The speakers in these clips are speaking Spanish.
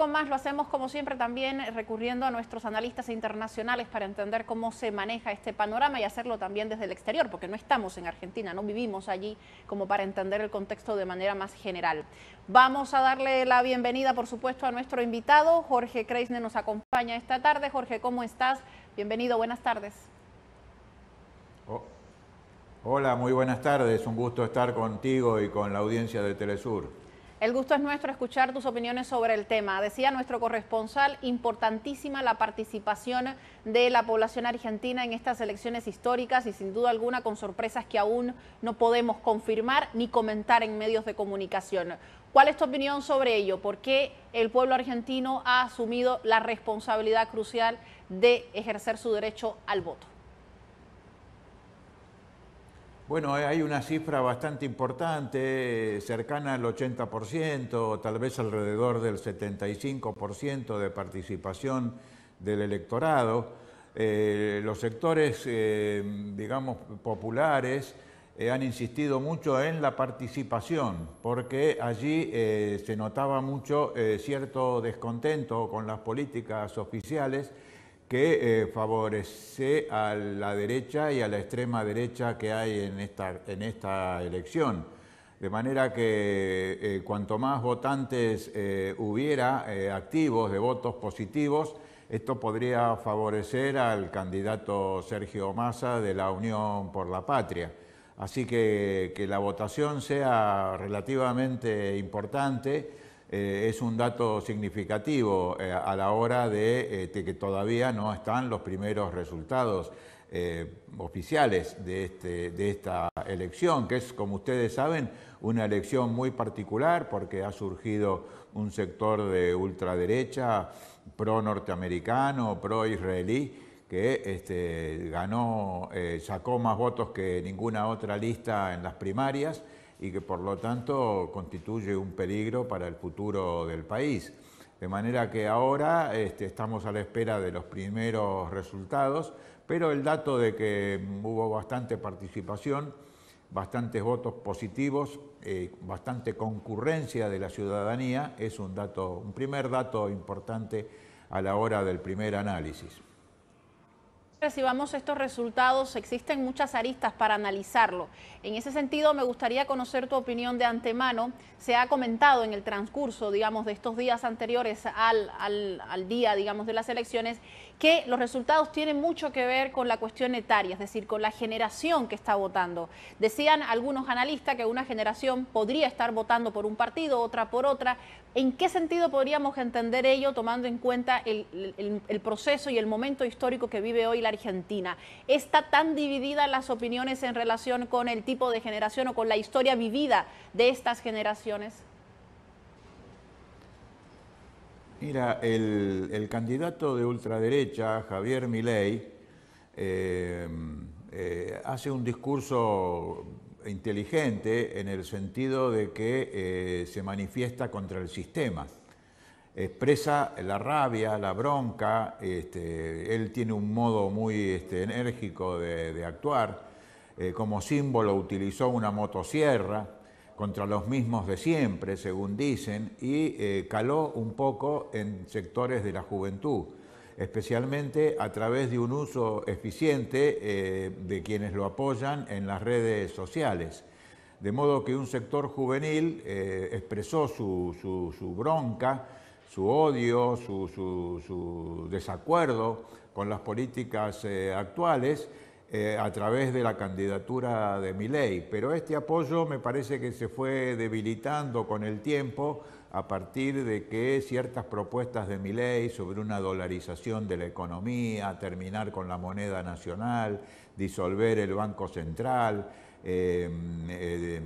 con más lo hacemos como siempre también eh, recurriendo a nuestros analistas internacionales para entender cómo se maneja este panorama y hacerlo también desde el exterior, porque no estamos en Argentina, no vivimos allí como para entender el contexto de manera más general. Vamos a darle la bienvenida, por supuesto, a nuestro invitado. Jorge Kreisner nos acompaña esta tarde. Jorge, ¿cómo estás? Bienvenido, buenas tardes. Oh, hola, muy buenas tardes. Un gusto estar contigo y con la audiencia de Telesur. El gusto es nuestro escuchar tus opiniones sobre el tema. Decía nuestro corresponsal, importantísima la participación de la población argentina en estas elecciones históricas y sin duda alguna con sorpresas que aún no podemos confirmar ni comentar en medios de comunicación. ¿Cuál es tu opinión sobre ello? ¿Por qué el pueblo argentino ha asumido la responsabilidad crucial de ejercer su derecho al voto? Bueno, eh, hay una cifra bastante importante, eh, cercana al 80%, tal vez alrededor del 75% de participación del electorado. Eh, los sectores, digamos, populares han insistido mucho en la participación, porque allí se notaba mucho cierto descontento con las políticas oficiales que eh, favorece a la derecha y a la extrema derecha que hay en esta, en esta elección. De manera que eh, cuanto más votantes eh, hubiera activos de votos positivos, esto podría favorecer al candidato Sergio Massa de la Unión por la Patria. Así que que la votación sea relativamente importante eh, es un dato significativo eh, a la hora de, este, que todavía no están los primeros resultados eh, oficiales de, este, de esta elección, que es, como ustedes saben, una elección muy particular porque ha surgido un sector de ultraderecha, pro-norteamericano, pro-israelí, que este, ganó, sacó más votos que ninguna otra lista en las primarias y que por lo tanto constituye un peligro para el futuro del país. De manera que ahora este, estamos a la espera de los primeros resultados, pero el dato de que mm, hubo bastante participación, bastantes votos positivos, eh, bastante concurrencia de la ciudadanía, es un, dato, un primer dato importante a la hora del primer análisis recibamos estos resultados, existen muchas aristas para analizarlo. En ese sentido, me gustaría conocer tu opinión de antemano. Se ha comentado en el transcurso, digamos, de estos días anteriores al, al, día, digamos, de las elecciones, que los resultados tienen mucho que ver con la cuestión etaria, es decir, con la generación que está votando. Decían algunos analistas que una generación podría estar votando por un partido, otra por otra. ¿En qué sentido podríamos entender ello tomando en cuenta el, proceso y el momento histórico que vive hoy la Argentina? ¿Está tan divididas las opiniones en relación con el tipo de generación o con la historia vivida de estas generaciones? Mira, el, candidato de ultraderecha, Javier Milei, eh, eh, hace un discurso inteligente en el sentido de que eh, se manifiesta contra el sistema. Expresa la rabia, la bronca, este, él tiene un modo muy este, enérgico de actuar, como símbolo utilizó una motosierra, contra los mismos de siempre, según dicen, y eh, caló un poco en sectores de la juventud, especialmente a través de un uso eficiente eh, de quienes lo apoyan en las redes sociales. De modo que un sector juvenil eh, expresó su, bronca, su odio, su, su desacuerdo con las políticas actuales, eh, a través de la candidatura de Miley, pero este apoyo me parece que se fue debilitando con el tiempo a partir de que ciertas propuestas de Miley sobre una dolarización de la economía, terminar con la moneda nacional, disolver el Banco Central, eh, eh,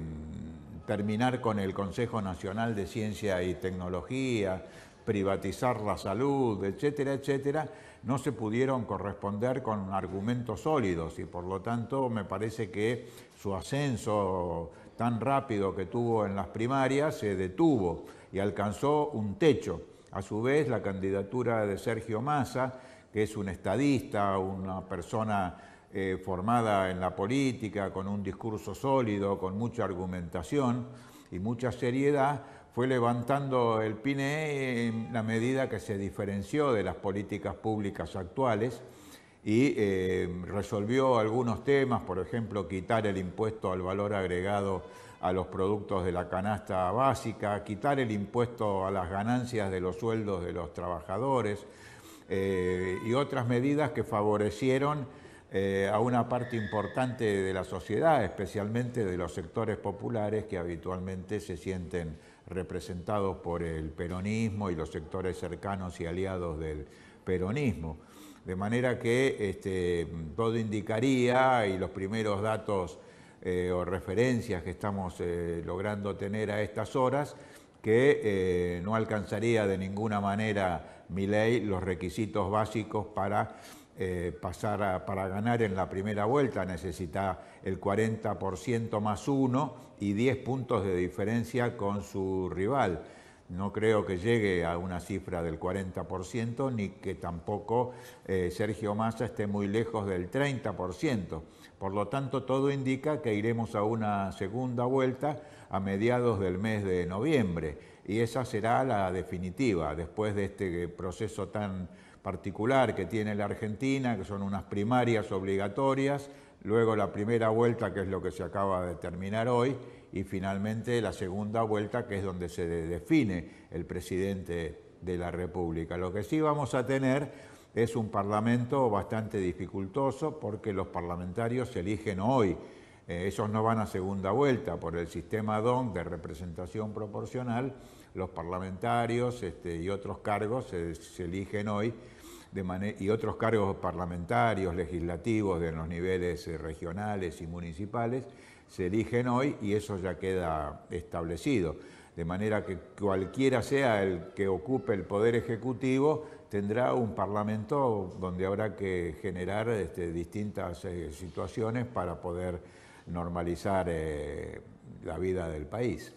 terminar con el Consejo Nacional de Ciencia y Tecnología, privatizar la salud, etcétera, etcétera, no se pudieron corresponder con argumentos sólidos y por lo tanto me parece que su ascenso tan rápido que tuvo en las primarias se detuvo y alcanzó un techo. A su vez, la candidatura de Sergio Massa, que es un estadista, una persona eh, formada en la política, con un discurso sólido, con mucha argumentación y mucha seriedad, fue levantando el PINE en la medida que se diferenció de las políticas públicas actuales y eh, resolvió algunos temas, por ejemplo, quitar el impuesto al valor agregado a los productos de la canasta básica, quitar el impuesto a las ganancias de los sueldos de los trabajadores eh, y otras medidas que favorecieron eh, a una parte importante de la sociedad, especialmente de los sectores populares que habitualmente se sienten representados por el peronismo y los sectores cercanos y aliados del peronismo. De manera que este, todo indicaría, y los primeros datos eh, o referencias que estamos eh, logrando tener a estas horas, que no alcanzaría de ninguna manera mi ley los requisitos básicos para eh, pasar a, para ganar en la primera vuelta necesita el 40% más uno y 10 puntos de diferencia con su rival. No creo que llegue a una cifra del 40% ni que tampoco eh, Sergio Massa esté muy lejos del 30%. Por lo tanto, todo indica que iremos a una segunda vuelta a mediados del mes de noviembre y esa será la definitiva después de este proceso tan particular que tiene la Argentina, que son unas primarias obligatorias, luego la primera vuelta, que es lo que se acaba de terminar hoy, y finalmente la segunda vuelta, que es donde se define el presidente de la República. Lo que sí vamos a tener es un parlamento bastante dificultoso porque los parlamentarios se eligen hoy. Eh, esos no van a segunda vuelta por el sistema DON de representación proporcional. Los parlamentarios este, y otros cargos se eligen hoy y otros cargos parlamentarios, legislativos de los niveles eh, regionales y municipales, se eligen hoy y eso ya queda establecido. De manera que cualquiera sea el que ocupe el poder ejecutivo, tendrá un parlamento donde habrá que generar este, distintas eh, situaciones para poder normalizar eh, la vida del país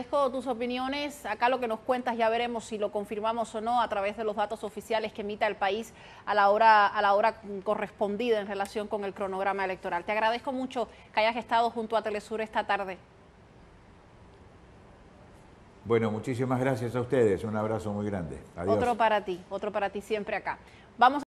agradezco tus opiniones. Acá lo que nos cuentas ya veremos si lo confirmamos o no a través de los datos oficiales que emita el país a la hora, a la hora correspondida en relación con el cronograma electoral. Te agradezco mucho que hayas estado junto a Telesur esta tarde. Bueno, muchísimas gracias a ustedes. Un abrazo muy grande. Adiós. Otro para ti, otro para ti siempre acá. Vamos